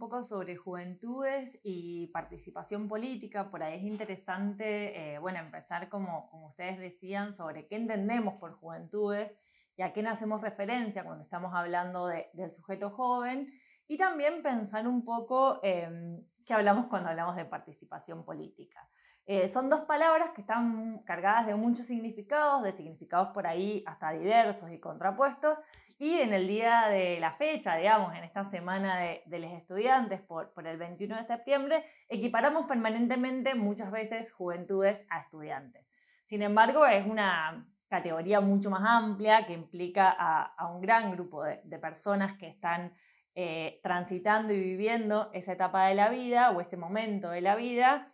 poco sobre juventudes y participación política. Por ahí es interesante, eh, bueno, empezar como, ustedes decían, sobre qué entendemos por juventudes y a quién hacemos referencia cuando estamos hablando del sujeto joven. Y también pensar un poco em, qué hablamos cuando hablamos de participación política. Eh, son dos palabras que están cargadas de muchos significados, de significados por ahí hasta diversos y contrapuestos. Y en el día de la fecha, digamos, en esta semana de, los estudiantes por, el 21 de septiembre, equiparamos permanentemente muchas veces juventudes a estudiantes. Sin embargo, es una categoría mucho más amplia que implica a, un gran grupo de, personas que están eh, transitando y viviendo esa etapa de la vida o ese momento de la vida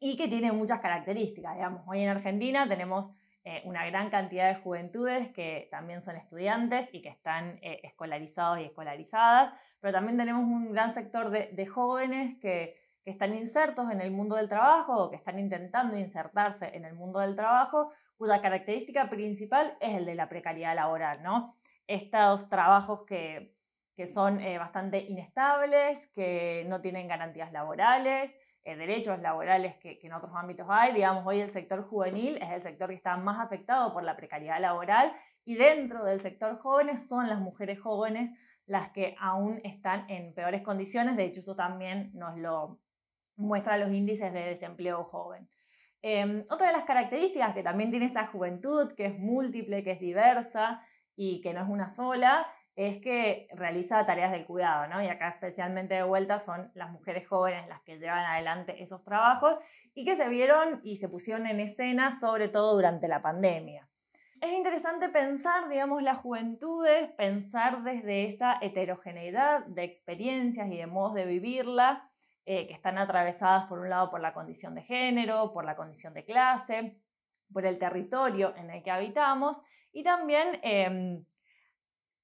y que tiene muchas características. Digamos, hoy en Argentina tenemos eh, una gran cantidad de juventudes que también son estudiantes y que están eh, escolarizados y escolarizadas, pero también tenemos un gran sector de, jóvenes que, que, están insertos en el mundo del trabajo o que están intentando insertarse en el mundo del trabajo, cuya característica principal es el de la precariedad laboral, ¿no? Estos trabajos que, que son eh, bastante inestables, que no tienen garantías laborales, eh, derechos laborales que, en otros ámbitos hay. Digamos, hoy el sector juvenil es el sector que está más afectado por la precariedad laboral y dentro del sector jóvenes son las mujeres jóvenes las que aún están en peores condiciones. De hecho, eso también nos lo muestra los índices de desempleo joven. Em, otra de las características que también tiene esa juventud, que es múltiple, que es diversa y que no es una sola, es que realiza tareas del cuidado, ¿no? Y acá especialmente de vuelta son las mujeres jóvenes las que llevan adelante esos trabajos y que se vieron y se pusieron en escena sobre todo durante la pandemia. Es interesante pensar, digamos, las juventudes, pensar desde esa heterogeneidad de experiencias y de modos de vivirla, eh, que están atravesadas por un lado por la condición de género, por la condición de clase, por el territorio en el que habitamos y también... Em,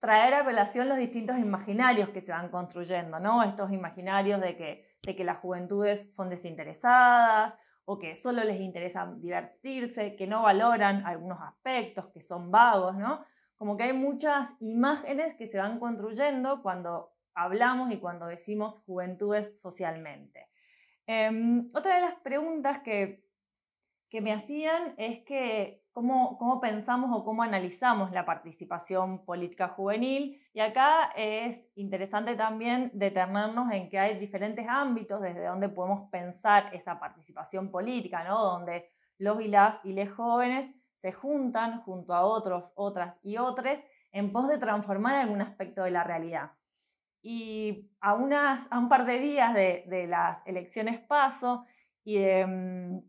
traer a relación los distintos imaginarios que se van construyendo, ¿no? Estos imaginarios de que, de que las juventudes son desinteresadas o que solo les interesa divertirse, que no valoran algunos aspectos, que son vagos, ¿no? Como que hay muchas imágenes que se van construyendo cuando hablamos y cuando decimos juventudes socialmente. Em, otra de las preguntas que me hacían es que cómo, pensamos o cómo analizamos la participación política juvenil. Y acá es interesante también detenernos en que hay diferentes ámbitos desde donde podemos pensar esa participación política, ¿no? Donde los y las y les jóvenes se juntan junto a otros, otras y otras, en pos de transformar algún aspecto de la realidad. Y a, unas, a un par de días de, de las elecciones paso y de, em,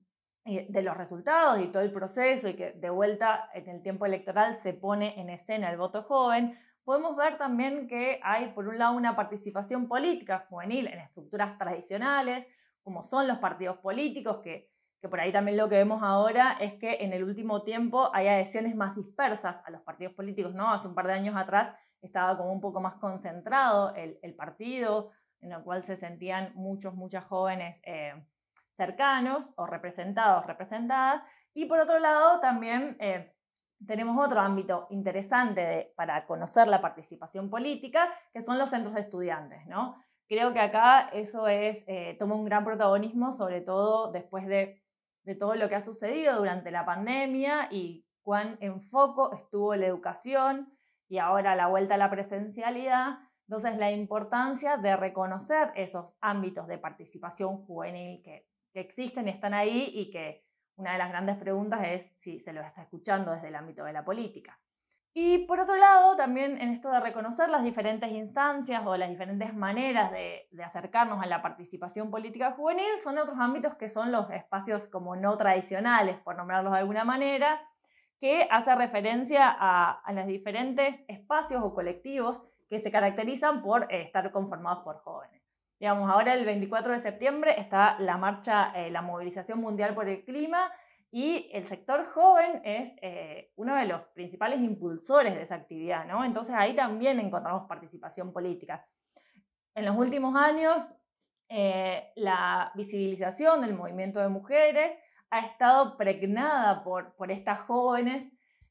de los resultados y todo el proceso y que de vuelta en el tiempo electoral se pone en escena el voto joven, podemos ver también que hay, por un lado, una participación política juvenil en estructuras tradicionales, como son los partidos políticos, que, que por ahí también lo que vemos ahora es que en el último tiempo hay adhesiones más dispersas a los partidos políticos, ¿no? Hace un par de años atrás estaba como un poco más concentrado el, partido, en el cual se sentían muchos, muchas jóvenes. Eh, cercanos o representados, representadas. Y por otro lado, también eh, tenemos otro ámbito interesante de, para conocer la participación política, que son los centros de estudiantes, ¿no? Creo que acá eso es, eh, toma un gran protagonismo, sobre todo después de, de todo lo que ha sucedido durante la pandemia y cuán en foco estuvo la educación y ahora la vuelta a la presencialidad. Entonces, la importancia de reconocer esos ámbitos de participación juvenil que que existen y están ahí y que una de las grandes preguntas es si se los está escuchando desde el ámbito de la política. Y por otro lado, también en esto de reconocer las diferentes instancias o las diferentes maneras de, acercarnos a la participación política juvenil, son otros ámbitos que son los espacios como no tradicionales, por nombrarlos de alguna manera, que hace referencia a, los diferentes espacios o colectivos que se caracterizan por eh, estar conformados por jóvenes. Digamos, ahora el 24 de septiembre está la marcha, eh, la movilización mundial por el clima y el sector joven es eh, uno de los principales impulsores de esa actividad, ¿no? Entonces ahí también encontramos participación política. En los últimos años, eh, la visibilización del movimiento de mujeres ha estado pregnada por, por estas jóvenes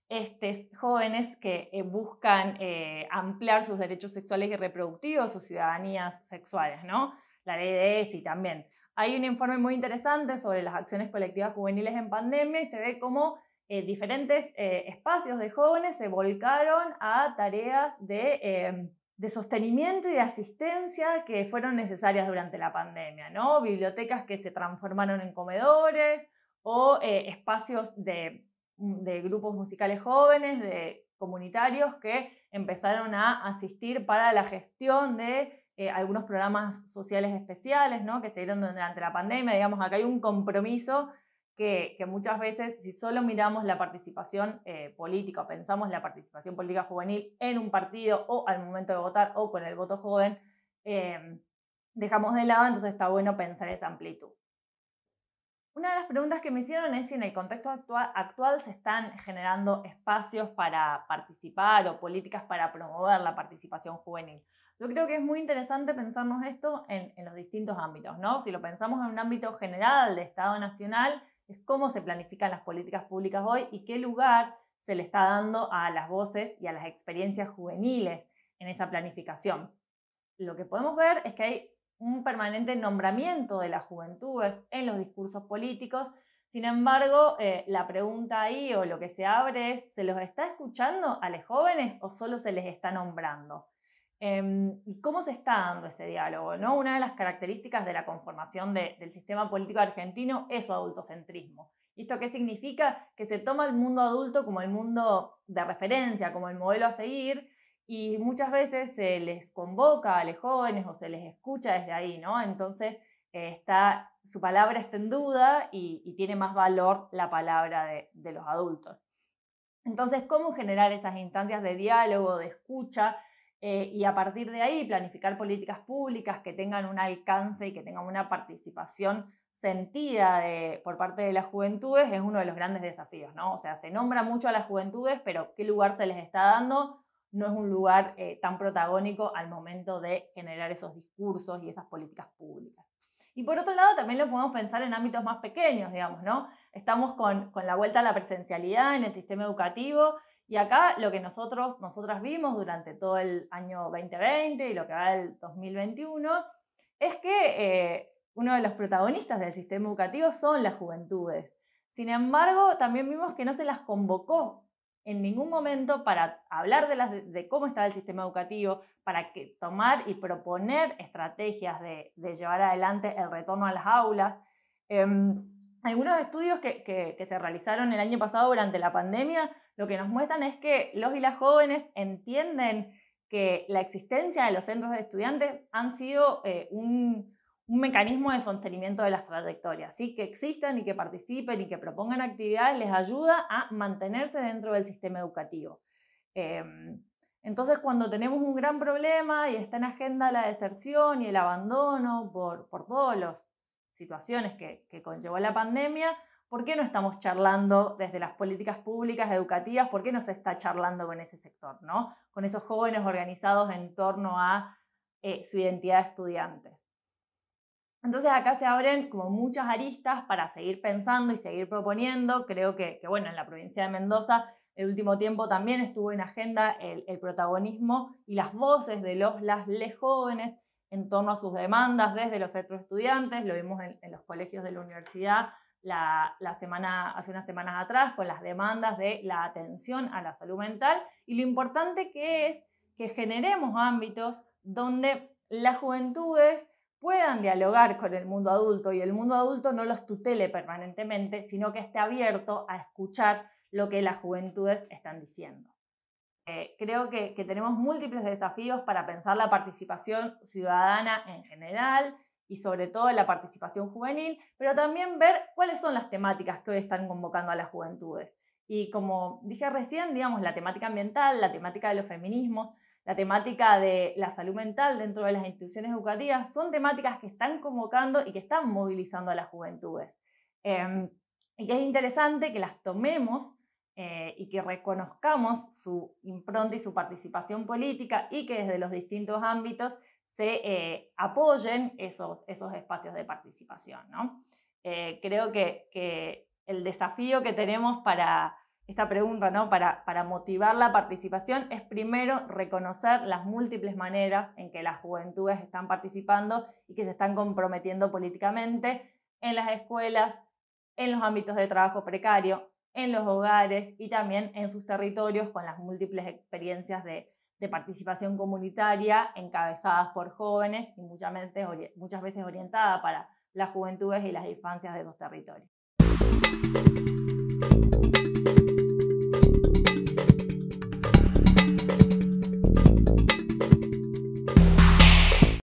este, jóvenes que eh, buscan eh, ampliar sus derechos sexuales y reproductivos, sus ciudadanías sexuales, ¿no? La ley de ESI también. Hay un informe muy interesante sobre las acciones colectivas juveniles en pandemia y se ve cómo eh, diferentes espacios de jóvenes se volcaron a tareas de, de, sostenimiento y de asistencia que fueron necesarias durante la pandemia, ¿no? Bibliotecas que se transformaron en comedores o espacios de Mm, de grupos musicales jóvenes, de comunitarios que empezaron a asistir para la gestión de eh, algunos programas sociales especiales ¿no? que se dieron durante la pandemia. Digamos, acá hay un compromiso que, muchas veces, si solo miramos la participación eh, política política, pensamos la participación política juvenil en un partido o al momento de votar o con el voto joven, eh, dejamos de lado, entonces está bueno pensar esa amplitud. Una de las preguntas que me hicieron es si en el contexto actual, se están generando espacios para participar o políticas para promover la participación juvenil. Yo creo que es muy interesante pensarnos esto en, en los distintos ámbitos, ¿no? Si lo pensamos en un ámbito general de Estado Nacional, es cómo se planifican las políticas públicas hoy y qué lugar se le está dando a las voces y a las experiencias juveniles en esa planificación. Lo que podemos ver es que hay un permanente nombramiento de las juventudes en los discursos políticos. Sin embargo, eh, la pregunta ahí o lo que se abre es, ¿se los está escuchando a los jóvenes o solo se les está nombrando? Em, y ¿Cómo se está dando ese diálogo? ¿no? Una de las características de la conformación del sistema político argentino es su adultocentrismo. esto qué significa? Que se toma el mundo adulto como el mundo de referencia, como el modelo a seguir, y muchas veces se les convoca a los jóvenes o se les escucha desde ahí, ¿no? Entonces está, su palabra está en duda y, tiene más valor la palabra de, los adultos. Entonces, ¿cómo generar esas instancias de diálogo, de escucha? Eh, y a partir de ahí planificar políticas públicas que tengan un alcance y que tengan una participación sentida por parte de las juventudes es uno de los grandes desafíos, ¿no? O sea, se nombra mucho a las juventudes, pero ¿qué lugar se les está dando? no es un lugar eh, tan protagónico al momento de generar esos discursos y esas políticas públicas. Y por otro lado, también lo podemos pensar en ámbitos más pequeños, digamos, ¿no? Estamos con, la vuelta a la presencialidad en el sistema educativo y acá lo que nosotros, nosotras vimos durante todo el año 2020 y lo que va el 2021 es que eh, uno de los protagonistas del sistema educativo son las juventudes. Sin embargo, también vimos que no se las convocó en ningún momento para hablar de, cómo está el sistema educativo, para tomar y proponer estrategias de, llevar adelante el retorno a las aulas. Em, algunos estudios que, se realizaron el año pasado durante la pandemia lo que nos muestran es que los y las jóvenes entienden que la existencia de los centros de estudiantes han sido eh, un, un mecanismo de sostenimiento de las trayectorias, que existan y que participen y que propongan actividades les ayuda a mantenerse dentro del sistema educativo. Em, entonces, cuando tenemos un gran problema y está en agenda la deserción y el abandono por, por todas las situaciones que, conllevó la pandemia, ¿por qué no estamos charlando desde las políticas públicas educativas? ¿Por qué no se está charlando con ese sector, ¿no? con esos jóvenes organizados en torno a eh, su identidad de estudiantes? Entonces acá se abren como muchas aristas para seguir pensando y seguir proponiendo. Creo que, bueno, en la provincia de Mendoza el último tiempo también estuvo en agenda el, protagonismo y las voces de los las les jóvenes en torno a sus demandas desde los centros estudiantes, lo vimos en, los colegios de la universidad hace unas semanas atrás con las demandas de la atención a la salud mental y lo importante que es que generemos ámbitos donde las juventudes puedan dialogar con el mundo adulto y el mundo adulto no los tutele permanentemente, sino que esté abierto a escuchar lo que las juventudes están diciendo. Eh, creo que, tenemos múltiples desafíos para pensar la participación ciudadana en general y sobre todo la participación juvenil, pero también ver cuáles son las temáticas que hoy están convocando a las juventudes. Y como dije recién, digamos, la temática ambiental, la temática de los feminismos, la temática de la salud mental dentro de las instituciones educativas, son temáticas que están convocando y que están movilizando a las juventudes. Em, y que es interesante que las tomemos eh, y que reconozcamos su impronta y su participación política y que desde los distintos ámbitos se eh, apoyen esos, esos espacios de participación. Eh, creo que el desafío que tenemos para esta pregunta, ¿no? Para, motivar la participación es primero reconocer las múltiples maneras en que las juventudes están participando y que se están comprometiendo políticamente en las escuelas, en los ámbitos de trabajo precario, en los hogares y también en sus territorios con las múltiples experiencias de, participación comunitaria encabezadas por jóvenes y muchas muchas veces orientada para las juventudes y las infancias de esos territorios.